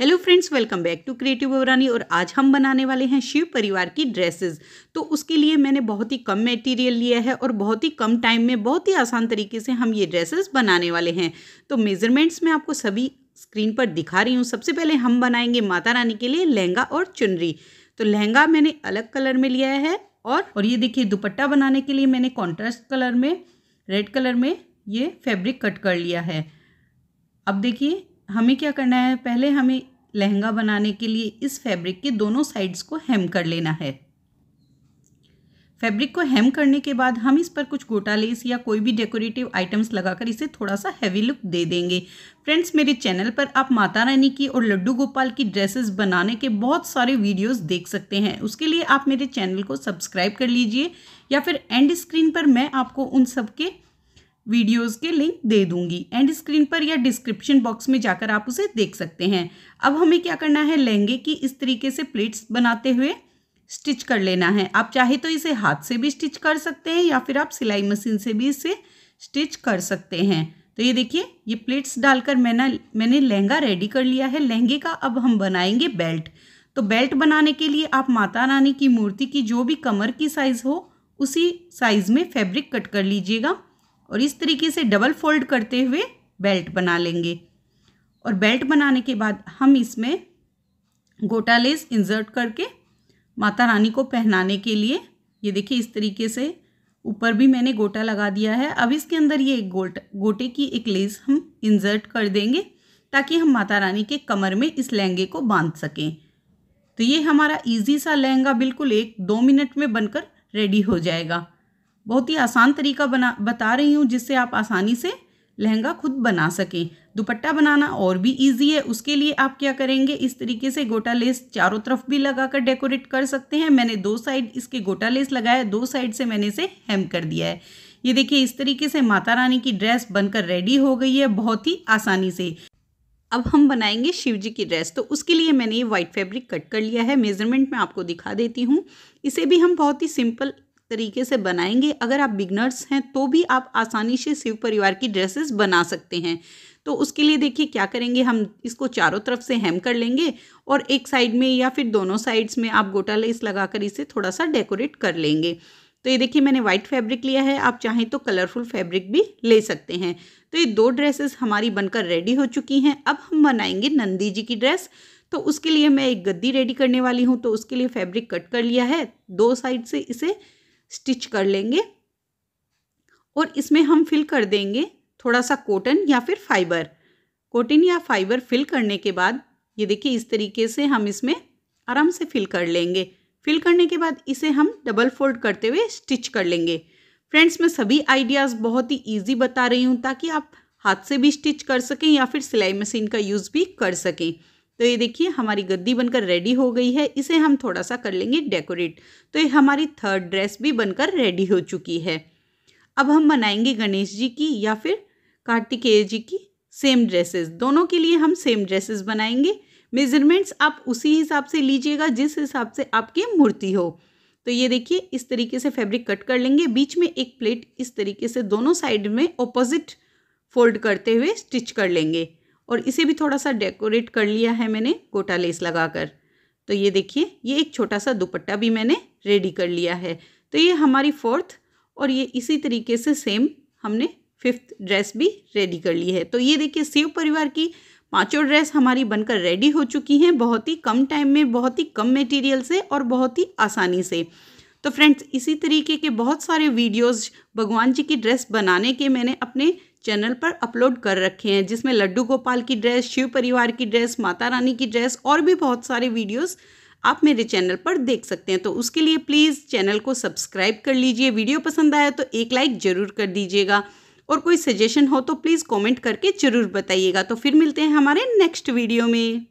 hello friends welcome back to creative Bawrani और आज हम बनाने वाले हैं शिव परिवार की ड्रेसेस तो उसके लिए मैंने बहुत ही कम मटेरियल लिया है और बहुत ही कम टाइम में बहुत ही आसान तरीके से हम ये ड्रेसेस बनाने वाले हैं तो मेजरमेंट्स मैं आपको सभी स्क्रीन पर दिखा रही हूँ सबसे पहले हम बनाएंगे माता रानी के लिए लहंगा और चुनरी तो लहंगा मैंने अलग कलर में लिया है और और ये देखिए दुपट्टा बनाने के लिए मैंने कॉन्ट्रास्ट कलर में रेड कलर में ये फैब्रिक कट कर लिया है अब देखिए हमें क्या करना है पहले हमें लहंगा बनाने के लिए इस फैब्रिक के दोनों साइड्स को हेम कर लेना है फैब्रिक को हेम करने के बाद हम इस पर कुछ गोटा लेस या कोई भी डेकोरेटिव आइटम्स लगाकर इसे थोड़ा सा हैवी लुक दे देंगे फ्रेंड्स मेरे चैनल पर आप माता रानी की और लड्डू गोपाल की ड्रेसेस बनाने के बहुत सारे वीडियोस देख सकते हैं उसके लिए आप मेरे चैनल को सब्सक्राइब कर लीजिए या फिर एंड स्क्रीन पर मैं आपको उन सबके वीडियोस के लिंक दे दूंगी एंड स्क्रीन पर या डिस्क्रिप्शन बॉक्स में जाकर आप उसे देख सकते हैं अब हमें क्या करना है लहंगे की इस तरीके से प्लेट्स बनाते हुए स्टिच कर लेना है आप चाहे तो इसे हाथ से भी स्टिच कर सकते हैं या फिर आप सिलाई मशीन से भी इसे स्टिच कर सकते हैं तो ये देखिए ये प्लेट्स डालकर मैंने मैंने लहंगा रेडी कर लिया है लहंगे का अब हम बनाएंगे बेल्ट तो बेल्ट बनाने के लिए आप माता रानी की मूर्ति की जो भी कमर की साइज़ हो उसी साइज़ में फैब्रिक कट कर लीजिएगा और इस तरीके से डबल फोल्ड करते हुए बेल्ट बना लेंगे और बेल्ट बनाने के बाद हम इसमें गोटा लेस इंजर्ट करके माता रानी को पहनाने के लिए ये देखिए इस तरीके से ऊपर भी मैंने गोटा लगा दिया है अब इसके अंदर ये एक गोट गोटे की एक लेस हम इंजर्ट कर देंगे ताकि हम माता रानी के कमर में इस लहंगे को बांध सकें तो ये हमारा इजी सा लहंगा बिल्कुल एक दो मिनट में बनकर रेडी हो जाएगा बहुत ही आसान तरीका बना बता रही हूँ जिससे आप आसानी से लहंगा खुद बना सकें दुपट्टा बनाना और भी इजी है उसके लिए आप क्या करेंगे इस तरीके से गोटा लेस चारों तरफ भी लगाकर डेकोरेट कर सकते हैं मैंने दो साइड इसके गोटा लेस लगाया दो साइड से मैंने इसे हेम कर दिया है ये देखिए इस तरीके से माता रानी की ड्रेस बनकर रेडी हो गई है बहुत ही आसानी से अब हम बनाएंगे शिव जी की ड्रेस तो उसके लिए मैंने ये वाइट फैब्रिक कट कर लिया है मेजरमेंट मैं आपको दिखा देती हूँ इसे भी हम बहुत ही सिंपल तरीके से बनाएंगे अगर आप बिगनर्स हैं तो भी आप आसानी से शिव परिवार की ड्रेसेस बना सकते हैं तो उसके लिए देखिए क्या करेंगे हम इसको चारों तरफ से हेम कर लेंगे और एक साइड में या फिर दोनों साइड्स में आप गोटा लेस लगा कर इसे थोड़ा सा डेकोरेट कर लेंगे तो ये देखिए मैंने व्हाइट फैब्रिक लिया है आप चाहें तो कलरफुल फैब्रिक भी ले सकते हैं तो ये दो ड्रेसेस हमारी बनकर रेडी हो चुकी हैं अब हम बनाएंगे नंदी जी की ड्रेस तो उसके लिए मैं एक गद्दी रेडी करने वाली हूँ तो उसके लिए फैब्रिक कट कर लिया है दो साइड से इसे स्टिच कर लेंगे और इसमें हम फिल कर देंगे थोड़ा सा कॉटन या फिर फाइबर कॉटन या फाइबर फिल करने के बाद ये देखिए इस तरीके से हम इसमें आराम से फिल कर लेंगे फिल करने के बाद इसे हम डबल फोल्ड करते हुए स्टिच कर लेंगे फ्रेंड्स मैं सभी आइडियाज़ बहुत ही ईजी बता रही हूँ ताकि आप हाथ से भी स्टिच कर सकें या फिर सिलाई मशीन का यूज़ भी कर सकें तो ये देखिए हमारी गद्दी बनकर रेडी हो गई है इसे हम थोड़ा सा कर लेंगे डेकोरेट तो ये हमारी थर्ड ड्रेस भी बनकर रेडी हो चुकी है अब हम बनाएंगे गणेश जी की या फिर कार्तिकेय जी की सेम ड्रेसेस दोनों के लिए हम सेम ड्रेसेस बनाएंगे मेजरमेंट्स आप उसी हिसाब से लीजिएगा जिस हिसाब से आपकी मूर्ति हो तो ये देखिए इस तरीके से फैब्रिक कट कर लेंगे बीच में एक प्लेट इस तरीके से दोनों साइड में ऑपोजिट फोल्ड करते हुए स्टिच कर लेंगे और इसे भी थोड़ा सा डेकोरेट कर लिया है मैंने गोटा लेस लगाकर तो ये देखिए ये एक छोटा सा दुपट्टा भी मैंने रेडी कर लिया है तो ये हमारी फोर्थ और ये इसी तरीके से सेम हमने फिफ्थ ड्रेस भी रेडी कर ली है तो ये देखिए शिव परिवार की पांचों ड्रेस हमारी बनकर रेडी हो चुकी हैं बहुत ही कम टाइम में बहुत ही कम मटेरियल से और बहुत ही आसानी से तो फ्रेंड्स इसी तरीके के बहुत सारे वीडियोस भगवान जी की ड्रेस बनाने के मैंने अपने चैनल पर अपलोड कर रखे हैं जिसमें लड्डू गोपाल की ड्रेस शिव परिवार की ड्रेस माता रानी की ड्रेस और भी बहुत सारे वीडियोस आप मेरे चैनल पर देख सकते हैं तो उसके लिए प्लीज़ चैनल को सब्सक्राइब कर लीजिए वीडियो पसंद आया तो एक लाइक ज़रूर कर दीजिएगा और कोई सजेशन हो तो प्लीज़ कॉमेंट करके ज़रूर बताइएगा तो फिर मिलते हैं हमारे नेक्स्ट वीडियो में